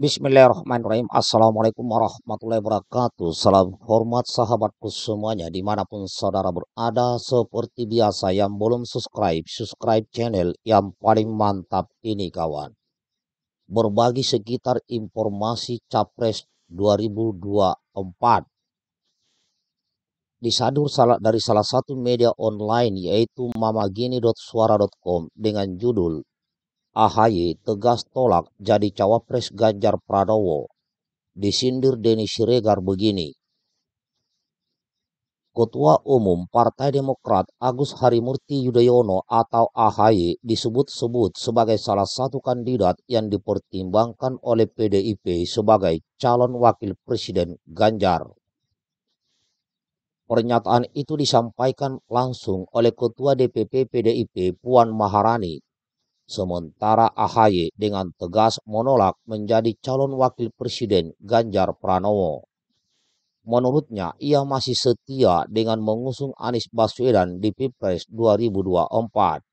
Bismillahirrahmanirrahim. Assalamualaikum warahmatullahi wabarakatuh. Salam hormat sahabatku semuanya dimanapun saudara berada. Seperti biasa yang belum subscribe, subscribe channel yang paling mantap ini kawan. Berbagi sekitar informasi Capres 2024. Disadur salah dari salah satu media online yaitu mamagini.suara.com dengan judul AHY tegas tolak jadi cawapres Ganjar Pranowo. Disindir Denny Siregar begini. Ketua Umum Partai Demokrat Agus Harimurti Yudhoyono atau AHY disebut-sebut sebagai salah satu kandidat yang dipertimbangkan oleh PDIP sebagai calon wakil presiden Ganjar. Pernyataan itu disampaikan langsung oleh Ketua DPP PDIP Puan Maharani Sementara AHY dengan tegas menolak menjadi calon wakil presiden Ganjar Pranowo. Menurutnya, ia masih setia dengan mengusung Anies Baswedan di Pilpres 2024.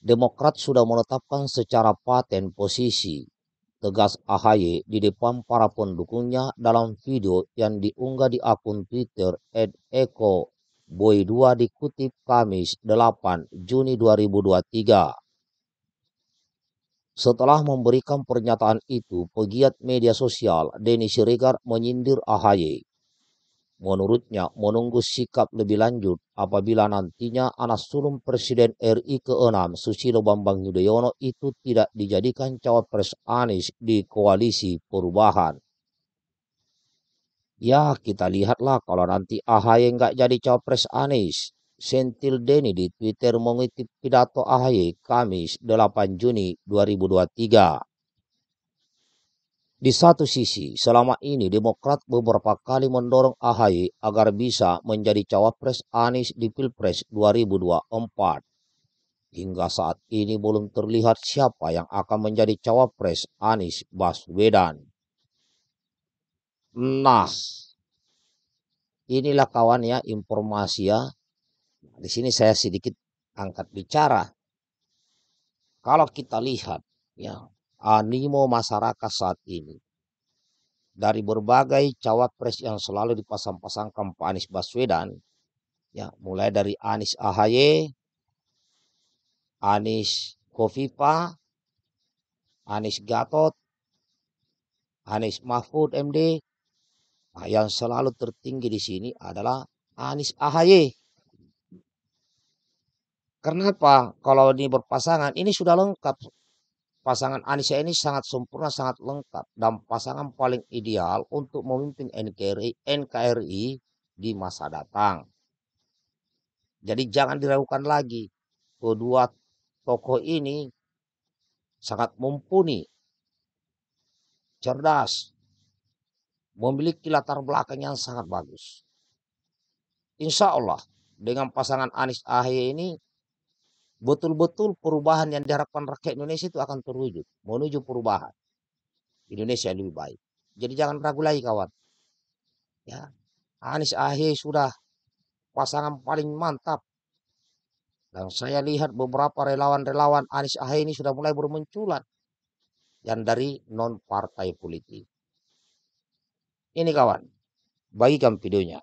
Demokrat sudah menetapkan secara paten posisi tegas AHY di depan para pendukungnya dalam video yang diunggah di akun Twitter @eko Boy 2 dikutip Kamis 8 Juni 2023. Setelah memberikan pernyataan itu, pegiat media sosial Denny Siregar menyindir AHY. Menurutnya, menunggu sikap lebih lanjut apabila nantinya anak sulung Presiden RI ke-6 Susilo Bambang Yudhoyono itu tidak dijadikan cawapres Anies di koalisi perubahan. Ya kita lihatlah kalau nanti AHY nggak jadi cawapres Anies. Sentil Deni di Twitter mengutip pidato AHY Kamis 8 Juni 2023. Di satu sisi, selama ini Demokrat beberapa kali mendorong AHY agar bisa menjadi cawapres Anies di Pilpres 2024. Hingga saat ini belum terlihat siapa yang akan menjadi cawapres Anies Baswedan. Nah, inilah kawan ya informasi ya. Di sini saya sedikit angkat bicara. Kalau kita lihat ya animo masyarakat saat ini dari berbagai cawapres yang selalu dipasang-pasangkan Pak Anies Baswedan, ya mulai dari Anies Ahaye, Anies Kofifa, Anies Gatot, Anies Mahfud MD, Nah, yang selalu tertinggi di sini adalah Anies Ahaye. Kenapa? Kalau ini berpasangan, ini sudah lengkap. Pasangan Anies ini sangat sempurna, sangat lengkap. Dan pasangan paling ideal untuk memimpin NKRI, NKRI di masa datang. Jadi jangan diragukan lagi. Kedua tokoh ini sangat mumpuni, cerdas, memiliki latar belakang yang sangat bagus. Insya Allah dengan pasangan Anies Ahy ini betul-betul perubahan yang diharapkan rakyat Indonesia itu akan terwujud menuju perubahan Indonesia yang lebih baik. Jadi jangan ragu lagi kawan. Ya, Anies Ahy sudah pasangan paling mantap. Dan saya lihat beberapa relawan-relawan Anies Ahy ini sudah mulai bermunculan yang dari non partai politik. Ini kawan, bagikan videonya.